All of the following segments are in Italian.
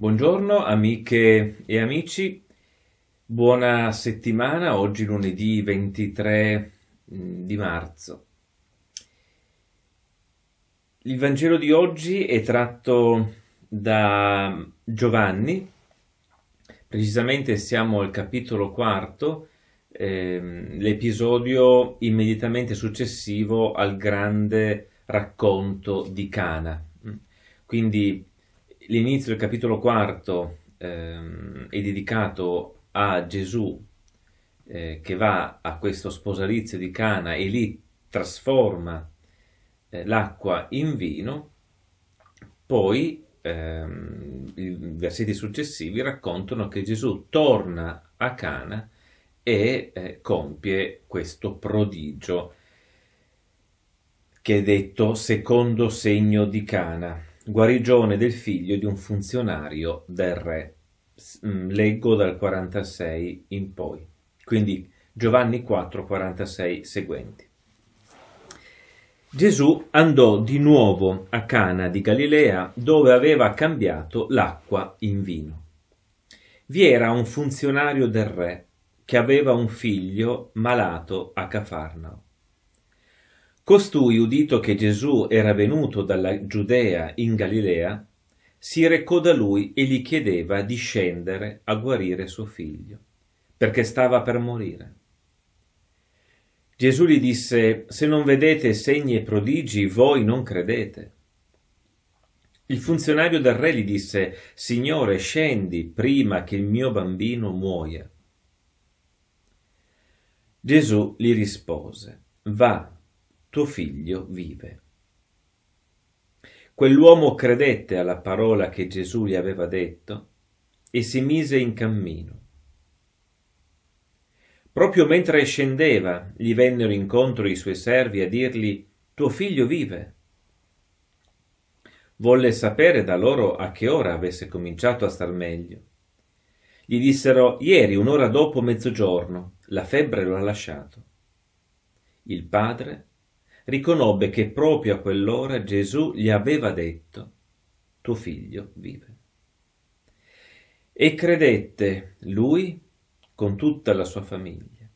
Buongiorno amiche e amici, buona settimana, oggi lunedì 23 mm, di marzo. Il Vangelo di oggi è tratto da Giovanni, precisamente siamo al capitolo quarto, ehm, l'episodio immediatamente successivo al grande racconto di Cana. Mm. Quindi L'inizio del capitolo quarto ehm, è dedicato a Gesù eh, che va a questo sposalizio di Cana e lì trasforma eh, l'acqua in vino, poi ehm, i versetti successivi raccontano che Gesù torna a Cana e eh, compie questo prodigio che è detto secondo segno di Cana guarigione del figlio di un funzionario del re. Mm, leggo dal 46 in poi, quindi Giovanni 4, 46 seguenti. Gesù andò di nuovo a Cana di Galilea dove aveva cambiato l'acqua in vino. Vi era un funzionario del re che aveva un figlio malato a Cafarnao. Costui, udito che Gesù era venuto dalla Giudea in Galilea, si recò da lui e gli chiedeva di scendere a guarire suo figlio, perché stava per morire. Gesù gli disse, se non vedete segni e prodigi, voi non credete. Il funzionario del re gli disse, Signore, scendi prima che il mio bambino muoia. Gesù gli rispose, va, tuo figlio vive. Quell'uomo credette alla parola che Gesù gli aveva detto e si mise in cammino. Proprio mentre scendeva, gli vennero incontro i suoi servi a dirgli Tuo figlio vive. Volle sapere da loro a che ora avesse cominciato a star meglio. Gli dissero Ieri, un'ora dopo mezzogiorno, la febbre lo ha lasciato. Il padre riconobbe che proprio a quell'ora Gesù gli aveva detto tuo figlio vive. E credette lui con tutta la sua famiglia.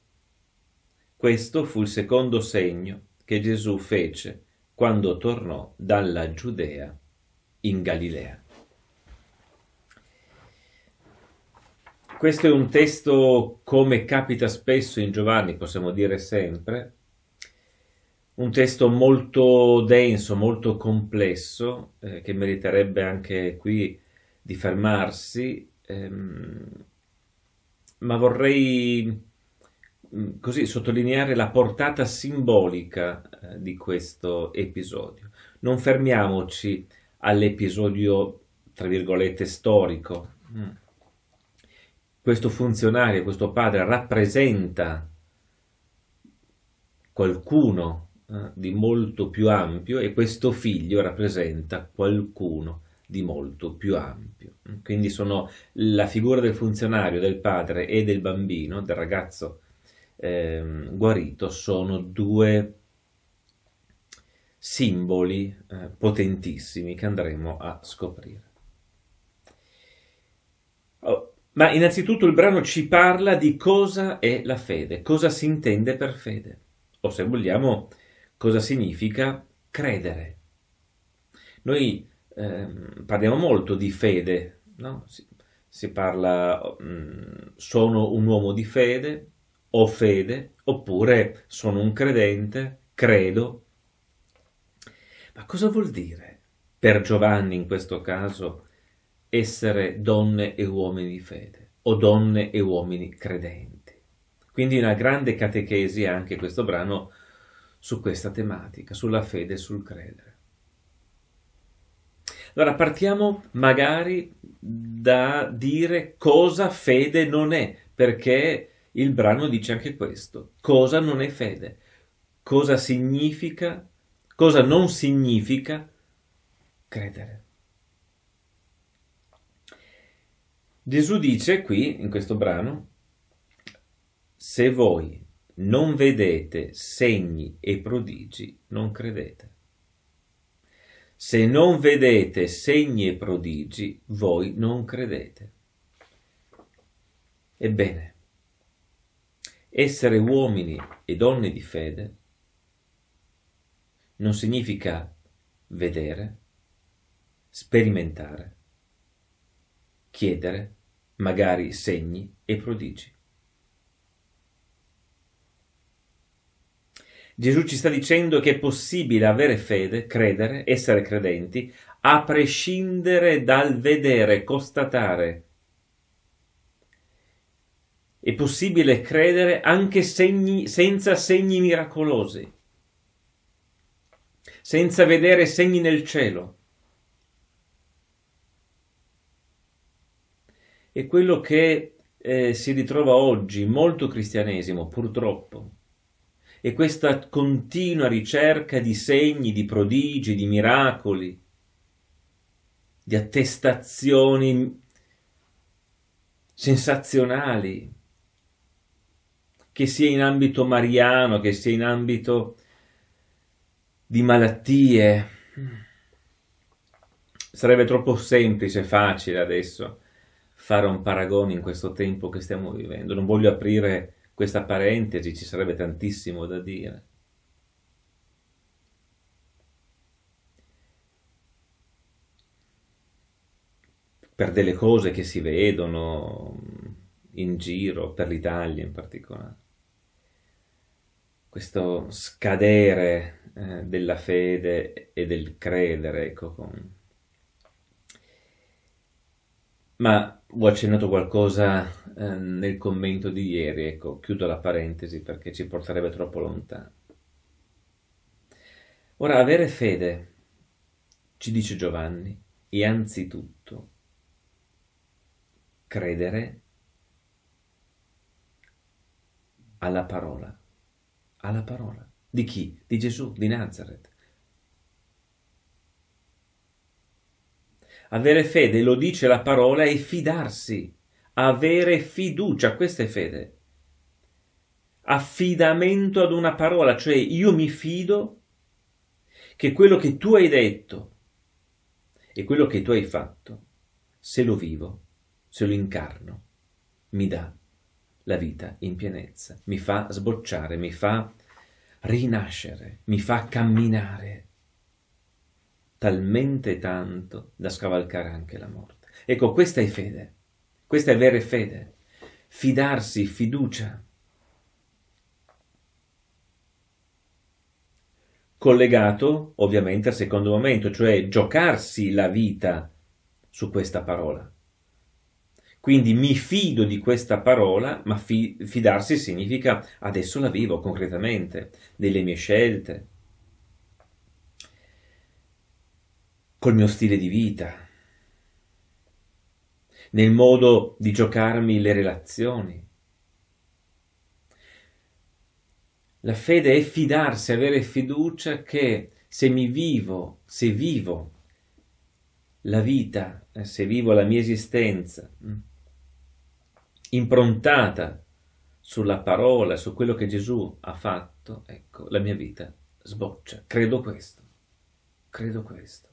Questo fu il secondo segno che Gesù fece quando tornò dalla Giudea in Galilea. Questo è un testo come capita spesso in Giovanni, possiamo dire sempre, un testo molto denso, molto complesso, eh, che meriterebbe anche qui di fermarsi, ehm, ma vorrei mm, così sottolineare la portata simbolica eh, di questo episodio. Non fermiamoci all'episodio, tra virgolette, storico. Mm. Questo funzionario, questo padre rappresenta qualcuno eh, di molto più ampio e questo figlio rappresenta qualcuno di molto più ampio. Quindi sono la figura del funzionario, del padre e del bambino, del ragazzo eh, guarito, sono due simboli eh, potentissimi che andremo a scoprire. Oh, ma innanzitutto il brano ci parla di cosa è la fede, cosa si intende per fede, o se vogliamo cosa significa credere. Noi ehm, parliamo molto di fede, no? si, si, parla mh, mm, sono un uomo di fede, ho fede, oppure sono un credente, credo. Ma cosa vuol dire per Giovanni in questo caso essere donne e uomini di fede o donne e uomini credenti? Quindi una grande catechesi anche questo brano su questa tematica, sulla fede e sul credere. Allora partiamo magari da dire cosa fede non è, perché il brano dice anche questo, cosa non è fede, cosa significa, cosa non significa credere. Gesù dice qui, in questo brano, se voi non vedete segni e prodigi, non credete. Se non vedete segni e prodigi, voi non credete. Ebbene, essere uomini e donne di fede non significa vedere, sperimentare, chiedere magari segni e prodigi. Gesù ci sta dicendo che è possibile avere fede, credere, essere credenti, a prescindere dal vedere, constatare. È possibile credere anche segni, senza segni miracolosi, senza vedere segni nel cielo. E quello che eh, si ritrova oggi, molto cristianesimo, purtroppo e questa continua ricerca di segni, di prodigi, di miracoli, di attestazioni sensazionali, che sia in ambito mariano, che sia in ambito di malattie. Sarebbe troppo semplice, e facile adesso fare un paragone in questo tempo che stiamo vivendo. Non voglio aprire questa parentesi ci sarebbe tantissimo da dire. Per delle cose che si vedono in giro, per l'Italia in particolare. Questo scadere eh, della fede e del credere, ecco, con, ma ho accennato qualcosa eh, nel commento di ieri, ecco, chiudo la parentesi perché ci porterebbe troppo lontano. Ora, avere fede, ci dice Giovanni, è anzitutto credere alla parola, alla parola. Di chi? Di Gesù, di Nazareth. Avere fede, lo dice la parola, e fidarsi, avere fiducia, questa è fede. Affidamento ad una parola, cioè io mi fido che quello che tu hai detto e quello che tu hai fatto, se lo vivo, se lo incarno, mi dà la vita in pienezza, mi fa sbocciare, mi fa rinascere, mi fa camminare talmente tanto da scavalcare anche la morte. Ecco, questa è fede, questa è vera fede, fidarsi, fiducia. Collegato ovviamente al secondo momento, cioè giocarsi la vita su questa parola. Quindi mi fido di questa parola, ma fi- fidarsi significa adesso la vivo concretamente, delle mie scelte, col mio stile di vita, nel modo di giocarmi le relazioni. La fede è fidarsi, avere fiducia che se mi vivo, se vivo la vita, eh, se vivo la mia esistenza, mm, improntata sulla parola, su quello che Gesù ha fatto, ecco, la mia vita sboccia. Credo questo, credo questo.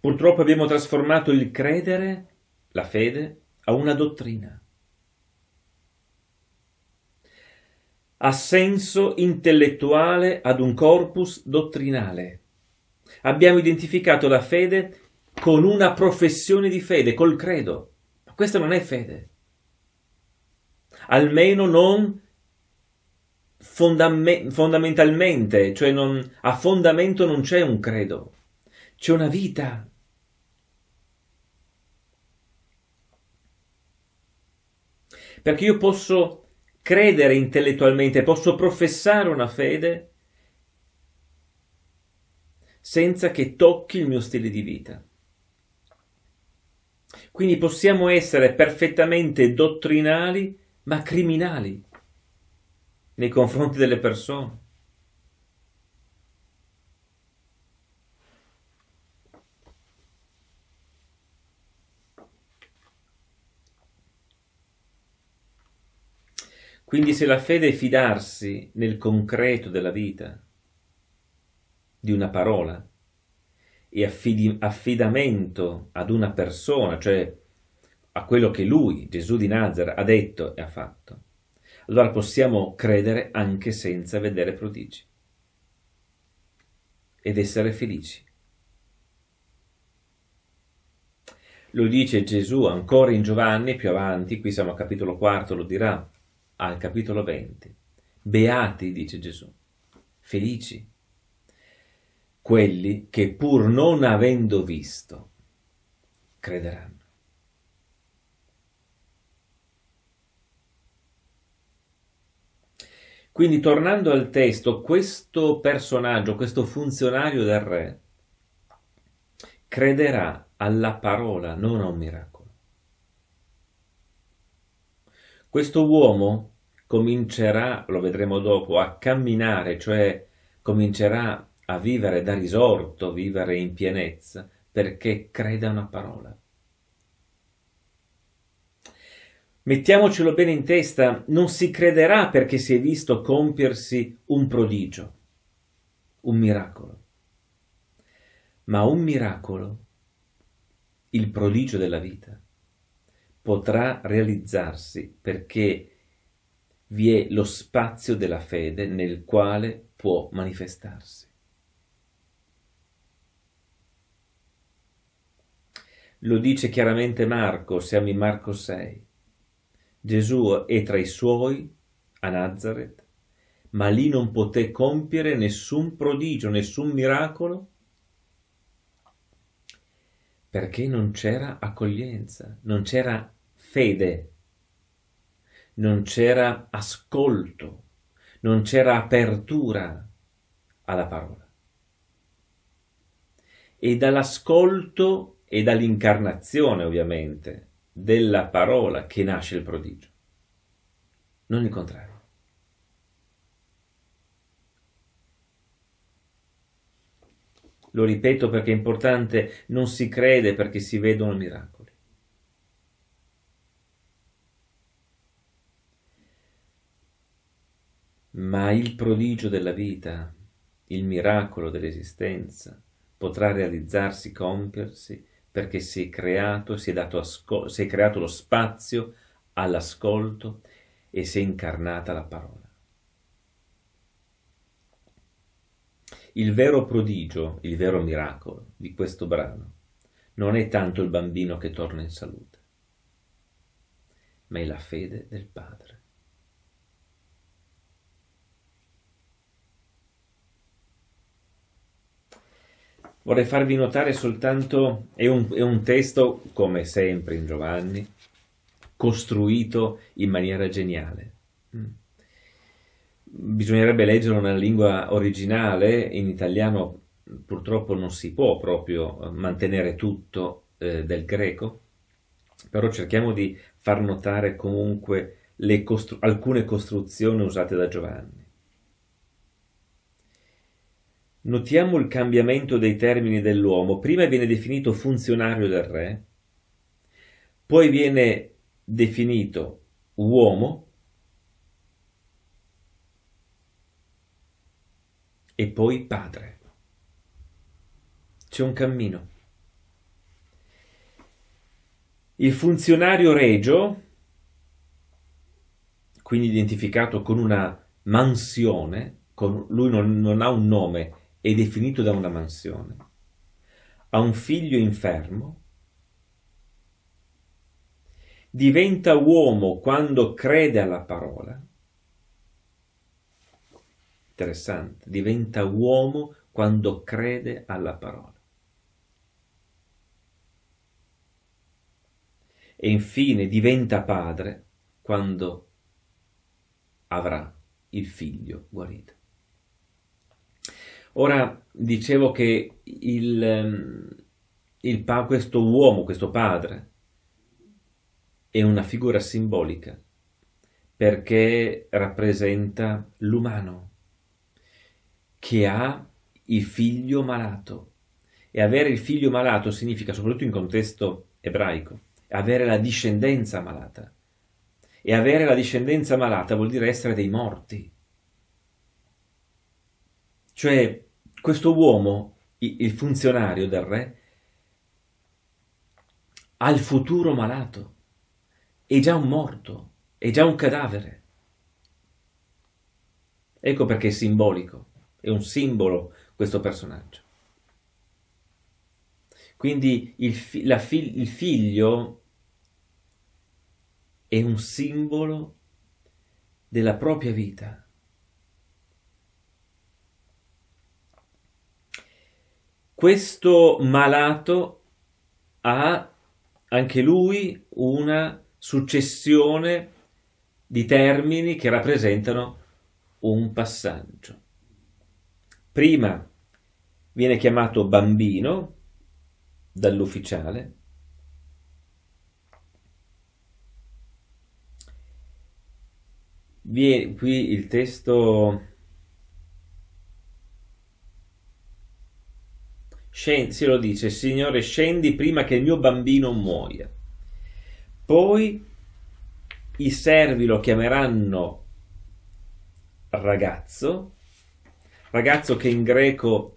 Purtroppo abbiamo trasformato il credere, la fede, a una dottrina. Ha senso intellettuale ad un corpus dottrinale. Abbiamo identificato la fede con una professione di fede, col credo. Ma questa non è fede. Almeno non fondame- fondamentalmente, cioè non, a fondamento non c'è un credo. C'è una vita. Perché io posso credere intellettualmente, posso professare una fede senza che tocchi il mio stile di vita. Quindi possiamo essere perfettamente dottrinali ma criminali nei confronti delle persone. Quindi se la fede è fidarsi nel concreto della vita, di una parola, e affidi, affidamento ad una persona, cioè a quello che lui, Gesù di Nazareth, ha detto e ha fatto, allora possiamo credere anche senza vedere prodigi ed essere felici. Lo dice Gesù ancora in Giovanni, più avanti, qui siamo a capitolo quarto, lo dirà, al capitolo 20. Beati, dice Gesù, felici, quelli che pur non avendo visto, crederanno. Quindi tornando al testo, questo personaggio, questo funzionario del re, crederà alla parola, non a un miracolo. Questo uomo comincerà, lo vedremo dopo, a camminare, cioè comincerà a vivere da risorto, vivere in pienezza, perché crede a una parola. Mettiamocelo bene in testa, non si crederà perché si è visto compiersi un prodigio, un miracolo, ma un miracolo, il prodigio della vita potrà realizzarsi perché vi è lo spazio della fede nel quale può manifestarsi. Lo dice chiaramente Marco, siamo in Marco 6. Gesù è tra i suoi a Nazareth, ma lì non poté compiere nessun prodigio, nessun miracolo, perché non c'era accoglienza, non c'era fede, non c'era ascolto, non c'era apertura alla parola. E dall'ascolto e dall'incarnazione, ovviamente, della parola che nasce il prodigio, non il contrario. Lo ripeto perché è importante, non si crede perché si vedono miracoli. ma il prodigio della vita, il miracolo dell'esistenza, potrà realizzarsi, compiersi, perché si è creato, si è, dato ascol- si è creato lo spazio all'ascolto e si è incarnata la parola. Il vero prodigio, il vero miracolo di questo brano non è tanto il bambino che torna in salute, ma è la fede del Padre. Vorrei farvi notare soltanto, è un, è un testo, come sempre in Giovanni, costruito in maniera geniale. Mm. Bisognerebbe leggerlo nella lingua originale, in italiano purtroppo non si può proprio mantenere tutto eh, del greco, però cerchiamo di far notare comunque costru alcune costruzioni usate da Giovanni. Notiamo il cambiamento dei termini dell'uomo. Prima viene definito funzionario del re, poi viene definito uomo e poi padre. C'è un cammino. Il funzionario regio, quindi identificato con una mansione, con, lui non, non ha un nome, ed è finito da una mansione. Ha un figlio infermo. Diventa uomo quando crede alla parola. Interessante, diventa uomo quando crede alla parola. E infine diventa padre quando avrà il figlio guarito. Ora dicevo che il, ehm, il, questo uomo, questo padre, è una figura simbolica perché rappresenta l'umano che ha il figlio malato. E avere il figlio malato significa, soprattutto in contesto ebraico, avere la discendenza malata. E avere la discendenza malata vuol dire essere dei morti. Cioè questo uomo, il funzionario del re, ha il futuro malato, è già un morto, è già un cadavere. Ecco perché è simbolico, è un simbolo questo personaggio. Quindi il, fi fi il figlio è un simbolo della propria vita Questo malato ha anche lui una successione di termini che rappresentano un passaggio. Prima viene chiamato bambino dall'ufficiale, viene, qui il testo Scendi, si lo dice, Signore, scendi prima che il mio bambino muoia. Poi i servi lo chiameranno ragazzo, ragazzo che in greco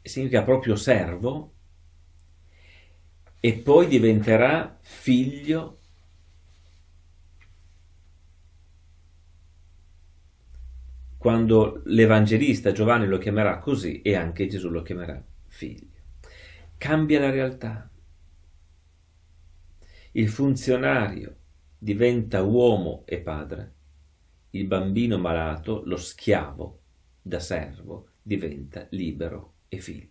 significa proprio servo, e poi diventerà figlio quando l'Evangelista Giovanni lo chiamerà così e anche Gesù lo chiamerà figlio cambia la realtà. Il funzionario diventa uomo e padre, il bambino malato, lo schiavo, da servo, diventa libero e figlio.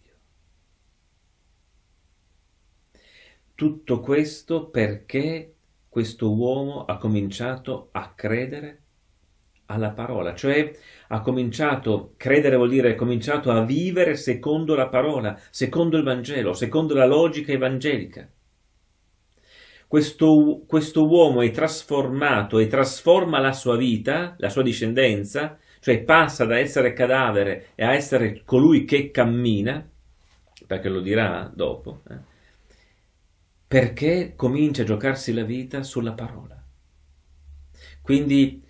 Tutto questo perché questo uomo ha cominciato a credere alla parola, cioè ha cominciato, credere vuol dire ha cominciato a vivere secondo la parola, secondo il Vangelo, secondo la logica evangelica. Questo, questo uomo è trasformato e trasforma la sua vita, la sua discendenza, cioè passa da essere cadavere a essere colui che cammina, perché lo dirà dopo, eh, perché comincia a giocarsi la vita sulla parola. Quindi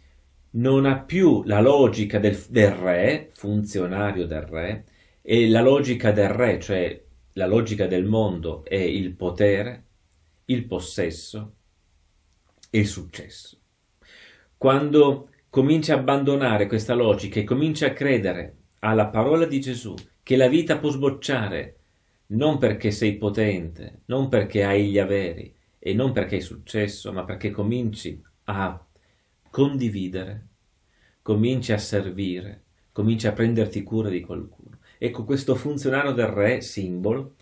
non ha più la logica del, del re, funzionario del re, e la logica del re, cioè la logica del mondo, è il potere, il possesso e il successo. Quando comincia a abbandonare questa logica e comincia a credere alla parola di Gesù che la vita può sbocciare non perché sei potente, non perché hai gli averi e non perché hai successo, ma perché cominci a condividere, cominci a servire, cominci a prenderti cura di qualcuno. Ecco, questo funzionario del re, simbolo,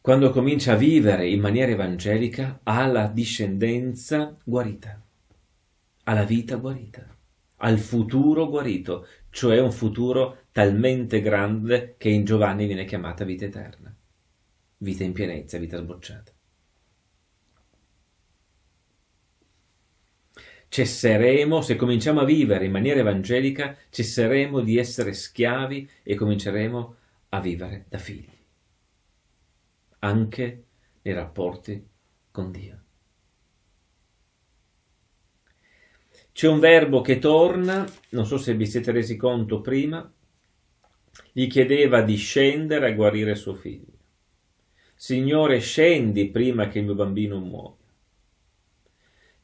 quando comincia a vivere in maniera evangelica, ha la discendenza guarita, ha la vita guarita, ha il futuro guarito, cioè un futuro talmente grande che in Giovanni viene chiamata vita eterna, vita in pienezza, vita sbocciata. Cesseremo, se cominciamo a vivere in maniera evangelica, cesseremo di essere schiavi e cominceremo a vivere da figli, anche nei rapporti con Dio. C'è un verbo che torna, non so se vi siete resi conto prima, gli chiedeva di scendere a guarire suo figlio. Signore, scendi prima che il mio bambino muoia.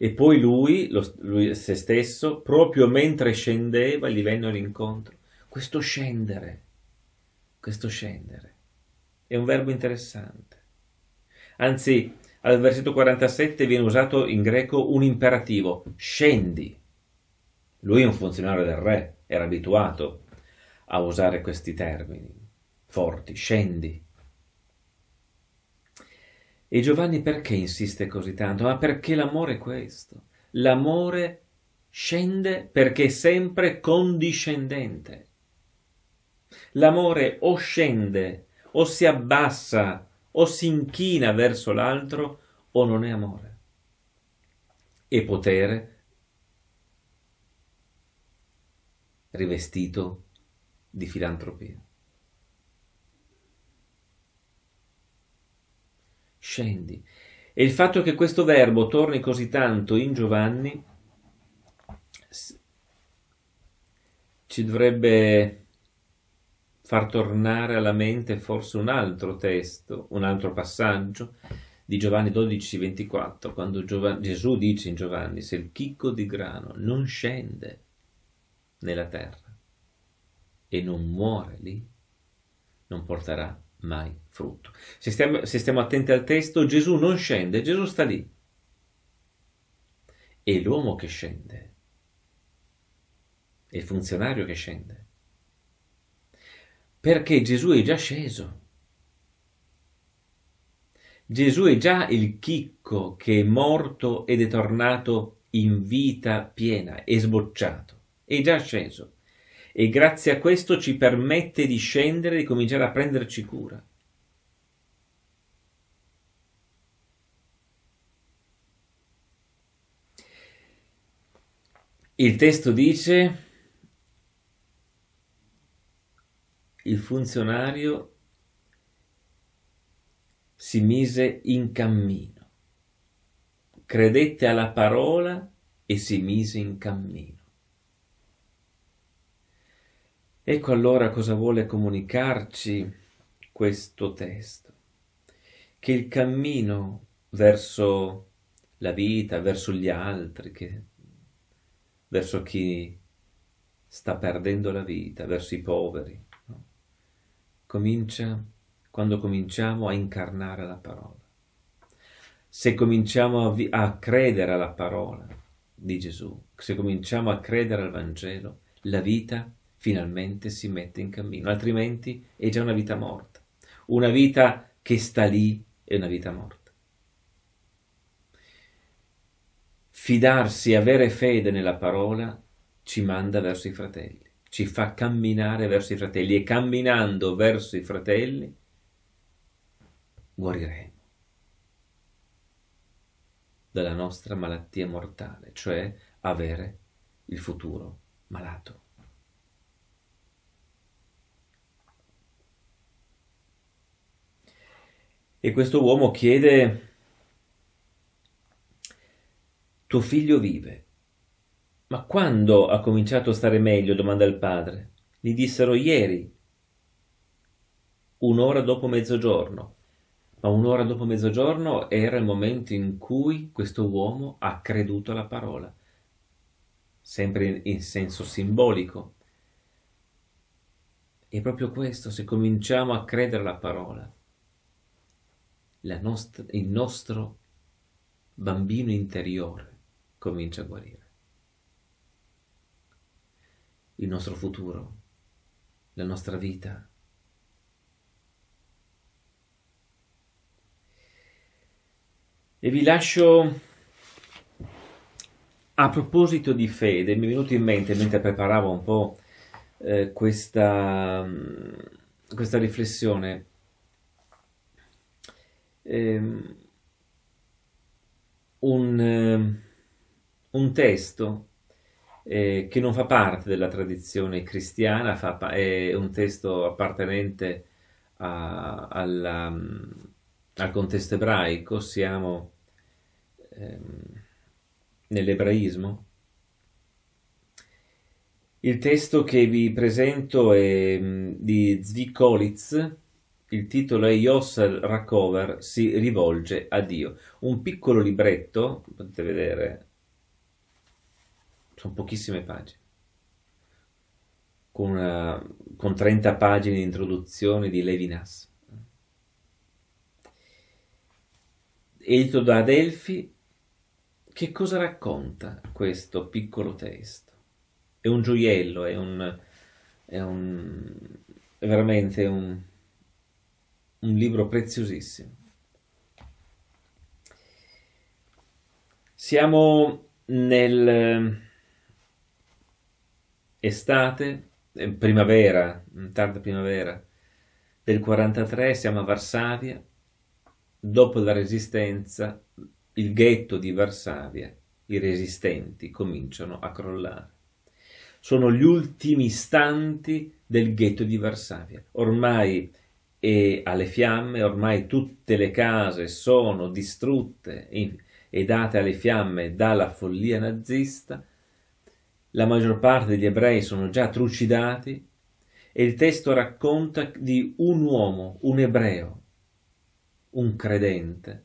E poi lui, lo, lui se stesso, proprio mentre scendeva, gli venne all'incontro. Questo scendere, questo scendere, è un verbo interessante. Anzi, al versetto 47 viene usato in greco un imperativo, scendi. Lui è un funzionario del re, era abituato a usare questi termini forti, scendi. E Giovanni perché insiste così tanto? Ma perché l'amore è questo. L'amore scende perché è sempre condiscendente. L'amore o scende, o si abbassa, o si inchina verso l'altro, o non è amore. E potere rivestito di filantropia. scendi. E il fatto che questo verbo torni così tanto in Giovanni ci dovrebbe far tornare alla mente forse un altro testo, un altro passaggio di Giovanni 12, 24, quando Giovanni, Gesù dice in Giovanni, se il chicco di grano non scende nella terra e non muore lì, non porterà mai frutto. Se stiamo, se stiamo attenti al testo, Gesù non scende, Gesù sta lì. È l'uomo che scende, è il funzionario che scende, perché Gesù è già sceso. Gesù è già il chicco che è morto ed è tornato in vita piena, è sbocciato, è già sceso e grazie a questo ci permette di scendere e di cominciare a prenderci cura. Il testo dice il funzionario si mise in cammino, credette alla parola e si mise in cammino. Ecco allora cosa vuole comunicarci questo testo, che il cammino verso la vita, verso gli altri, che, verso chi sta perdendo la vita, verso i poveri, no? comincia quando cominciamo a incarnare la parola. Se cominciamo a, vi- a credere alla parola di Gesù, se cominciamo a credere al Vangelo, la vita finalmente si mette in cammino, altrimenti è già una vita morta. Una vita che sta lì è una vita morta. Fidarsi, avere fede nella parola ci manda verso i fratelli, ci fa camminare verso i fratelli e camminando verso i fratelli guariremo dalla nostra malattia mortale, cioè avere il futuro malato. E questo uomo chiede, tuo figlio vive. Ma quando ha cominciato a stare meglio? domanda il padre. Gli dissero ieri, un'ora dopo mezzogiorno. Ma un'ora dopo mezzogiorno era il momento in cui questo uomo ha creduto alla parola, sempre in senso simbolico. E proprio questo, se cominciamo a credere alla parola, nostra, il nostro bambino interiore comincia a guarire. Il nostro futuro, la nostra vita. E vi lascio a proposito di fede, mi è venuto in mente mentre preparavo un po' eh, questa, mm, questa riflessione ehm, un, ehm, un, testo eh, che non fa parte della tradizione cristiana, fa, è un testo appartenente a, alla, mm, al contesto ebraico, siamo ehm, nell'ebraismo. Il testo che vi presento è mm, di Zvi Kolitz, il titolo è Yossel Rakover si rivolge a Dio. Un piccolo libretto, potete vedere, sono pochissime pagine, con, una, eh, con 30 pagine di introduzione di Levinas. Edito da Delfi, che cosa racconta questo piccolo testo? È un gioiello, è un... È un è veramente un un libro preziosissimo. Siamo nel eh, estate, eh, primavera, tarda primavera del 43, siamo a Varsavia, dopo la resistenza, il ghetto di Varsavia, i resistenti cominciano a crollare. Sono gli ultimi istanti del ghetto di Varsavia. Ormai e alle fiamme, ormai tutte le case sono distrutte e date alle fiamme dalla follia nazista, la maggior parte degli ebrei sono già trucidati e il testo racconta di un uomo, un ebreo, un credente,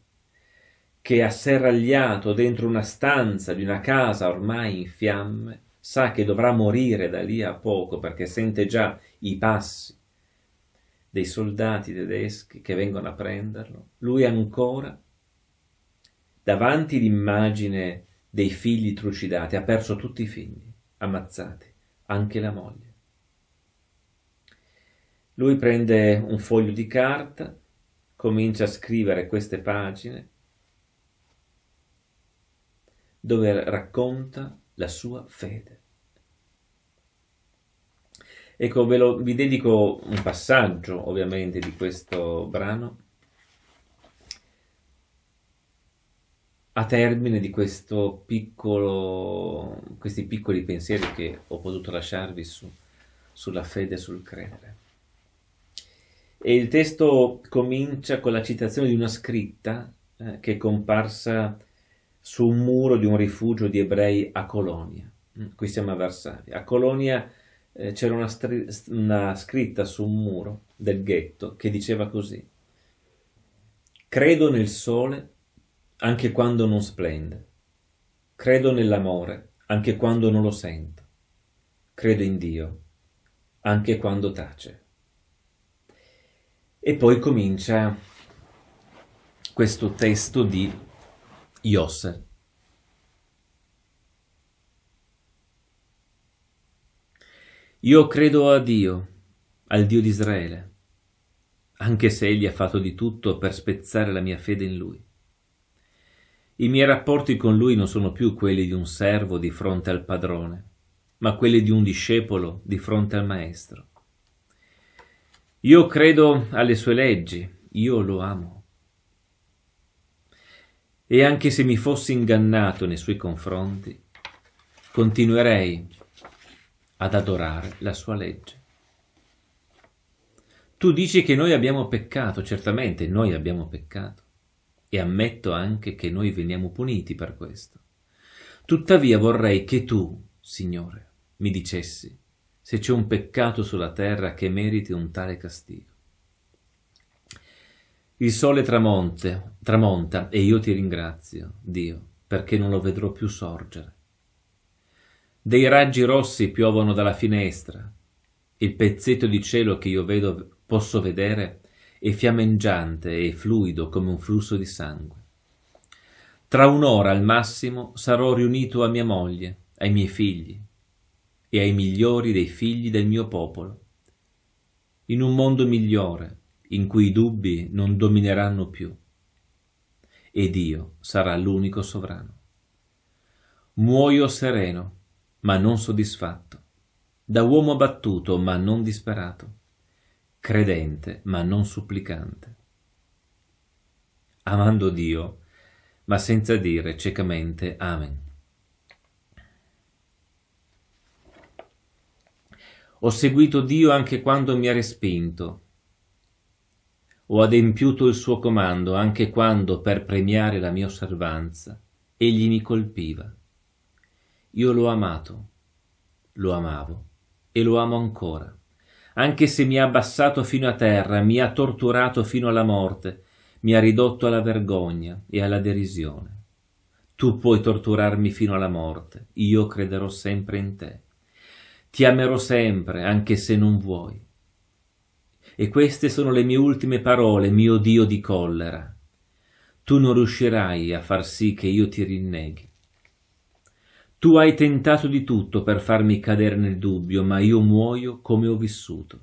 che asserragliato dentro una stanza di una casa ormai in fiamme, sa che dovrà morire da lì a poco perché sente già i passi dei soldati tedeschi che vengono a prenderlo, lui ancora, davanti all'immagine dei figli trucidati, ha perso tutti i figli, ammazzati, anche la moglie. Lui prende un foglio di carta, comincia a scrivere queste pagine dove racconta la sua fede. Ecco, ve lo, vi dedico un passaggio ovviamente di questo brano a termine di piccolo, questi piccoli pensieri che ho potuto lasciarvi su, sulla fede e sul credere. E il testo comincia con la citazione di una scritta eh, che è comparsa su un muro di un rifugio di ebrei a Colonia. Mm, qui siamo a Varsavia. A Colonia eh, c'era una, stri- una scritta su un muro del ghetto che diceva così. Credo nel sole anche quando non splende. Credo nell'amore anche quando non lo sento. Credo in Dio anche quando tace. E poi comincia questo testo di Yosef. Io credo a Dio, al Dio di Israele, anche se Egli ha fatto di tutto per spezzare la mia fede in Lui. I miei rapporti con Lui non sono più quelli di un servo di fronte al padrone, ma quelli di un discepolo di fronte al Maestro. Io credo alle sue leggi, io lo amo. E anche se mi fossi ingannato nei suoi confronti, continuerei ad adorare la sua legge. Tu dici che noi abbiamo peccato, certamente noi abbiamo peccato, e ammetto anche che noi veniamo puniti per questo. Tuttavia vorrei che tu, Signore, mi dicessi se c'è un peccato sulla terra che meriti un tale castigo. Il sole tramonte, tramonta e io ti ringrazio, Dio, perché non lo vedrò più sorgere. Dei raggi rossi piovono dalla finestra. Il pezzetto di cielo che io vedo, posso vedere è fiammeggiante e fluido come un flusso di sangue. Tra un'ora al massimo sarò riunito a mia moglie, ai miei figli e ai migliori dei figli del mio popolo, in un mondo migliore in cui i dubbi non domineranno più e Dio sarà l'unico sovrano. Muoio sereno ma non soddisfatto, da uomo abbattuto, ma non disperato, credente, ma non supplicante. Amando Dio, ma senza dire ciecamente Amen. Ho seguito Dio anche quando mi ha respinto. Ho adempiuto il suo comando anche quando, per premiare la mia osservanza, egli mi colpiva. Io l'ho amato, lo amavo e lo amo ancora, anche se mi ha abbassato fino a terra, mi ha torturato fino alla morte, mi ha ridotto alla vergogna e alla derisione. Tu puoi torturarmi fino alla morte, io crederò sempre in te. Ti amerò sempre, anche se non vuoi. E queste sono le mie ultime parole, mio Dio di collera. Tu non riuscirai a far sì che io ti rinneghi. Tu hai tentato di tutto per farmi cadere nel dubbio, ma io muoio come ho vissuto,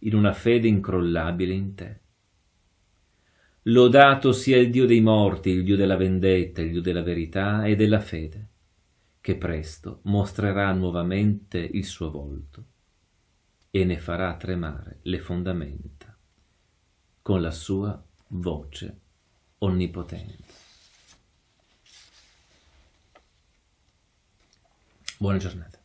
in una fede incrollabile in te. Lodato sia il Dio dei morti, il Dio della vendetta, il Dio della verità e della fede, che presto mostrerà nuovamente il suo volto e ne farà tremare le fondamenta con la sua voce onnipotente. Buenas noches.